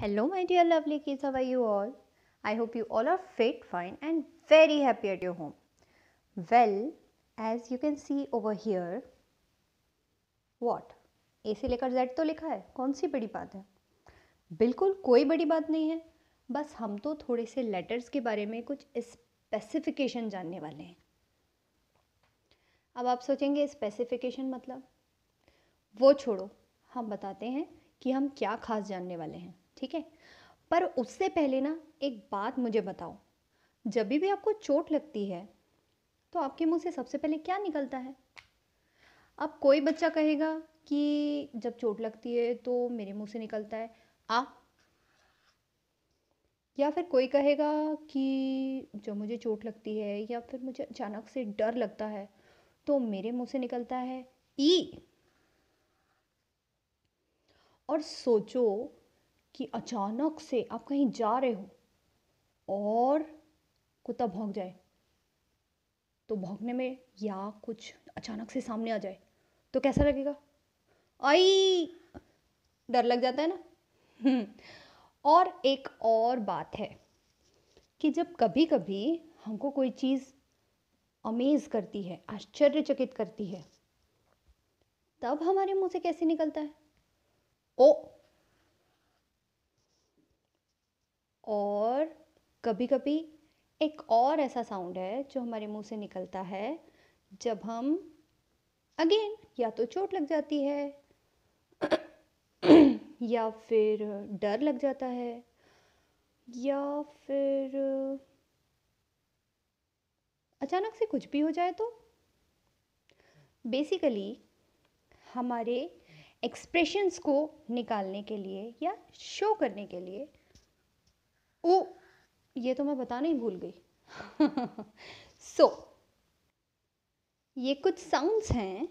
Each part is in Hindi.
हेलो माय डियर लवली की how are you all I hope you all are fit fine and very happy at your home well as you can see over here what A से लेकर जेड तो लिखा है कौन सी बड़ी बात है बिल्कुल कोई बड़ी बात नहीं है बस हम तो थोड़े से लेटर्स के बारे में कुछ स्पेसिफिकेशन जानने वाले हैं अब आप सोचेंगे स्पेसिफिकेशन मतलब वो छोड़ो हम बताते हैं कि हम क्या खास जानने वाले हैं ठीक है पर उससे पहले ना एक बात मुझे बताओ जब भी आपको चोट लगती है तो आपके मुंह से सबसे पहले क्या निकलता है अब कोई बच्चा कहेगा कि जब चोट लगती है तो मेरे मुंह से निकलता है आ या फिर कोई कहेगा कि जब मुझे चोट लगती है या फिर मुझे अचानक से डर लगता है तो मेरे मुंह से निकलता है ई और सोचो कि अचानक से आप कहीं जा रहे हो और कुत्ता भौंक जाए तो भौंकने में या कुछ अचानक से सामने आ जाए तो कैसा लगेगा आई डर लग जाता है ना हम्म। और एक और बात है कि जब कभी कभी हमको कोई चीज़ अमेज करती है आश्चर्यचकित करती है तब हमारे मुंह से कैसे निकलता है ओ और कभी कभी एक और ऐसा साउंड है जो हमारे मुंह से निकलता है जब हम अगेन या तो चोट लग जाती है या फिर डर लग जाता है या फिर अचानक से कुछ भी हो जाए तो बेसिकली हमारे एक्सप्रेशंस को निकालने के लिए या शो करने के लिए ओ ये तो मैं बताना ही भूल गई सो so, ये कुछ साउंड्स हैं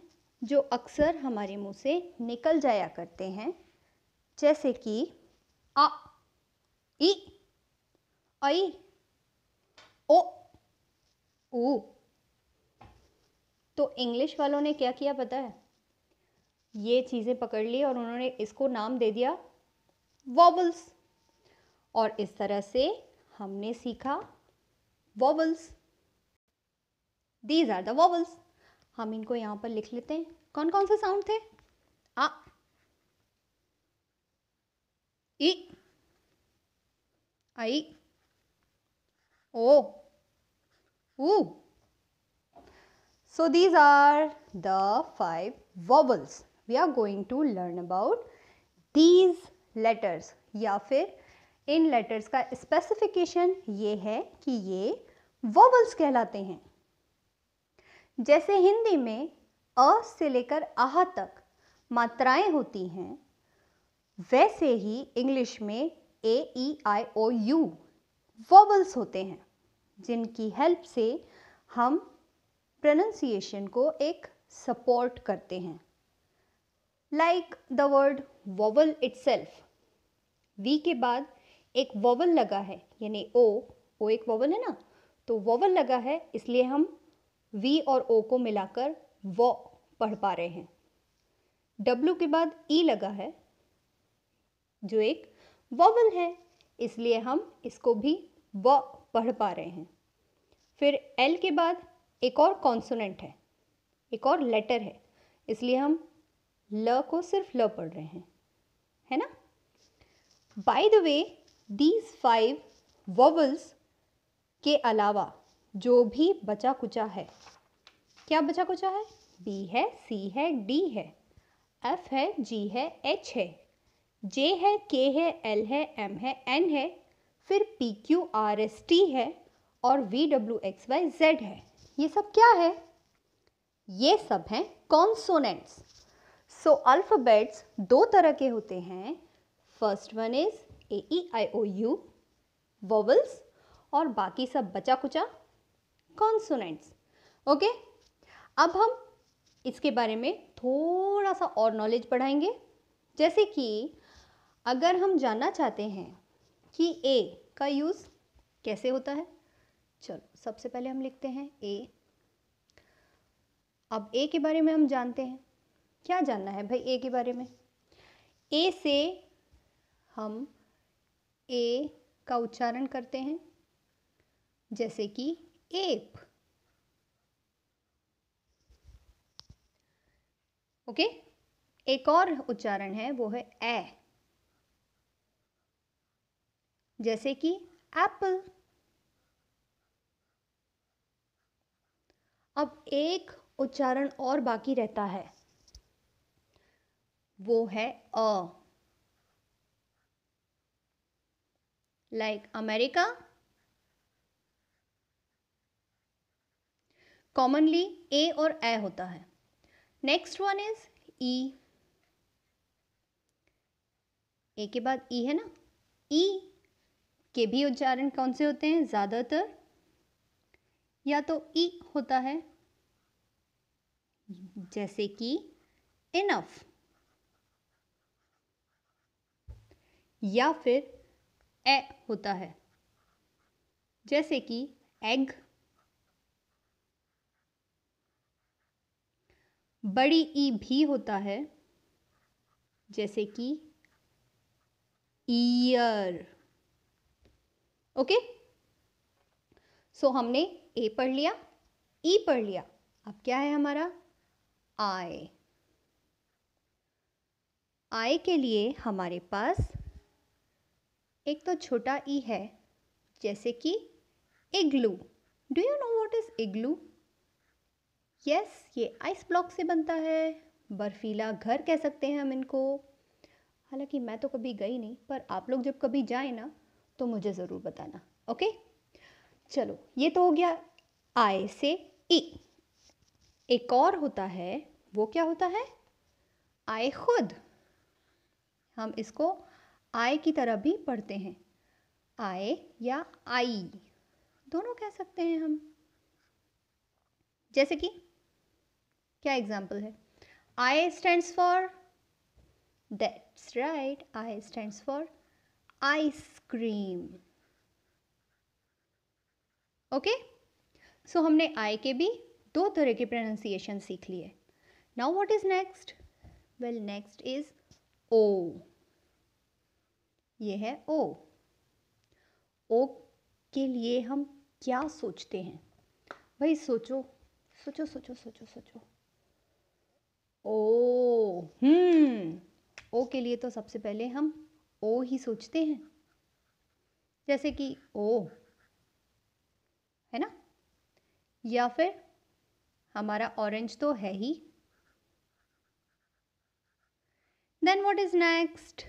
जो अक्सर हमारे मुंह से निकल जाया करते हैं जैसे कि आ ई ऐ ओ उ तो इंग्लिश वालों ने क्या किया पता है ये चीज़ें पकड़ ली और उन्होंने इसको नाम दे दिया वॉबल्स और इस तरह से हमने सीखा vowels these are the vowels हम इनको यहाँ पर लिख लेते हैं कौन कौन से साउंड थे आ ई I O U so these are the five vowels we are going to learn about these letters या फिर इन लेटर्स का स्पेसिफिकेशन ये है कि ये वोवल्स कहलाते हैं जैसे हिंदी में अ से लेकर आह तक मात्राएं होती हैं वैसे ही इंग्लिश में ए E I O U vowels होते हैं जिनकी हेल्प से हम प्रोनंसिएशन को एक सपोर्ट करते हैं like the word vowel itself V के बाद एक वोवल लगा है यानी ओ ओ एक वोवल है ना तो वोवल लगा है इसलिए हम वी और ओ को मिलाकर व पढ़ पा रहे हैं डब्ल्यू के बाद ई e लगा है जो एक वोवल है इसलिए हम इसको भी व पढ़ पा रहे हैं फिर एल के बाद एक और कॉन्सोनेंट है एक और लेटर है इसलिए हम ल को सिर्फ ल पढ़ रहे हैं है ना by the way these five vowels के अलावा जो भी बचा कुचा है क्या बचा कुचा है बी है सी है डी है एफ है जी है एच है जे है के है एल है एम है एन है फिर P Q R S T है और V W X Y Z है ये सब क्या है ये सब हैं कॉन्सोनेंट्स सो अल्फ़ाबेट्स दो तरह के होते हैं first one is A E I O U vowels और बाकी सब बचा कुचा कॉन्सोनेंट्स ओके अब हम इसके बारे में थोड़ा सा और नॉलेज बढ़ाएंगे जैसे कि अगर हम जानना चाहते हैं कि ए का यूज़ कैसे होता है चलो सबसे पहले हम लिखते हैं ए अब ए के बारे में हम जानते हैं क्या जानना है भाई ए के बारे में ए से हम ए का उच्चारण करते हैं जैसे कि एप ओके एक और उच्चारण है वो है ए जैसे कि एप्पल अब एक उच्चारण और बाकी रहता है वो है A like America. Commonly A और ए होता है next one is E A के बाद ई e है ना ई e के भी उच्चारण कौन से होते हैं ज़्यादातर या तो ई e होता है जैसे कि इनफ या फिर ए होता है जैसे कि एग बड़ी ई भी होता है जैसे कि ईयर ओके सो हमने ए पढ़ लिया ई e पढ़ लिया अब क्या है हमारा आय आय के लिए हमारे पास एक तो छोटा ई है जैसे कि igloo do you know what is igloo yes ये आइस ब्लॉक से बनता है बर्फीला घर कह सकते हैं हम इनको हालांकि मैं तो कभी गई नहीं पर आप लोग जब कभी जाए ना तो मुझे ज़रूर बताना ओके चलो ये तो हो गया आय से ई एक और होता है वो क्या होता है आय खुद हम इसको आय की तरह भी पढ़ते हैं आय या आई दोनों कह सकते हैं हम जैसे कि क्या एग्जाम्पल है I stands for that's right I stands for ice cream okay so हमने आई के भी दो तरह के प्रोनाउंसिएशन सीख लिए now what is next well next is O ये है ओ ओ के लिए हम क्या सोचते हैं भाई सोचो सोचो सोचो सोचो सोचो ओ हम्म ओ के लिए तो सबसे पहले हम ओ ही सोचते हैं जैसे कि ओ है ना या फिर हमारा ऑरेंज तो है ही then what is next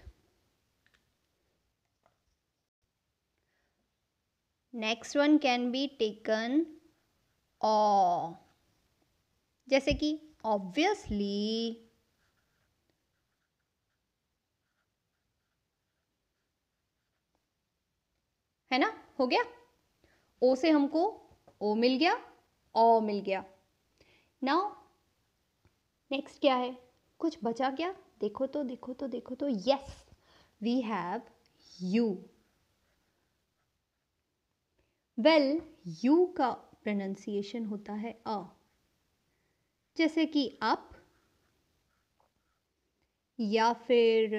next one can be taken O जैसे कि ऑब्वियसली है ना हो गया ओ से हमको ओ मिल गया ओ मिल गया नाउ नेक्स्ट क्या है कुछ बचा क्या देखो तो देखो तो देखो तो yes we have U well U का प्रोनाउंसिएशन होता है अ जैसे कि अप या फिर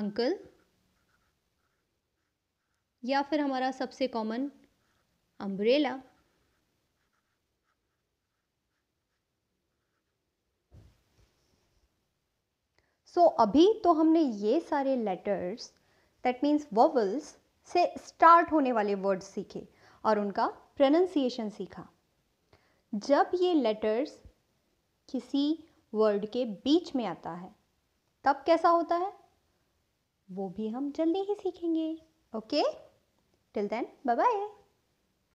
अंकल या फिर हमारा सबसे कॉमन अम्ब्रेला सो so, अभी तो हमने ये सारे लेटर्स दैट मीन्स वर्वल्स से स्टार्ट होने वाले वर्ड्स सीखे और उनका प्रोनंसिएशन सीखा जब ये लेटर्स किसी वर्ड के बीच में आता है तब कैसा होता है वो भी हम जल्दी ही सीखेंगे okay till then bye bye